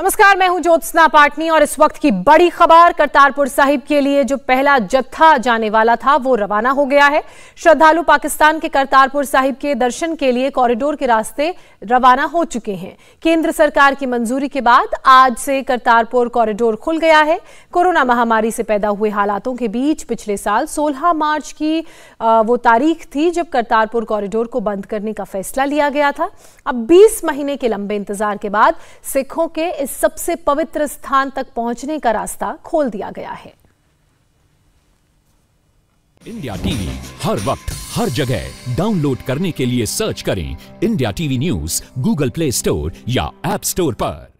नमस्कार मैं हूं ज्योत्सना पाटनी और इस वक्त की बड़ी खबर करतारपुर साहिब के लिए जो पहला जत्था जाने वाला था वो रवाना हो गया है श्रद्धालु पाकिस्तान के करतारपुर साहिब के दर्शन के लिए कॉरिडोर के रास्ते रवाना हो चुके हैं केंद्र सरकार की मंजूरी के बाद आज से करतारपुर कॉरिडोर खुल गया है कोरोना महामारी से पैदा हुए हालातों के बीच पिछले साल सोलह मार्च की वो तारीख थी जब करतारपुर कॉरिडोर को बंद करने का फैसला लिया गया था अब बीस महीने के लंबे इंतजार के बाद सिखों के इस सबसे पवित्र स्थान तक पहुंचने का रास्ता खोल दिया गया है इंडिया टीवी हर वक्त हर जगह डाउनलोड करने के लिए सर्च करें India TV news Google Play Store या एप स्टोर पर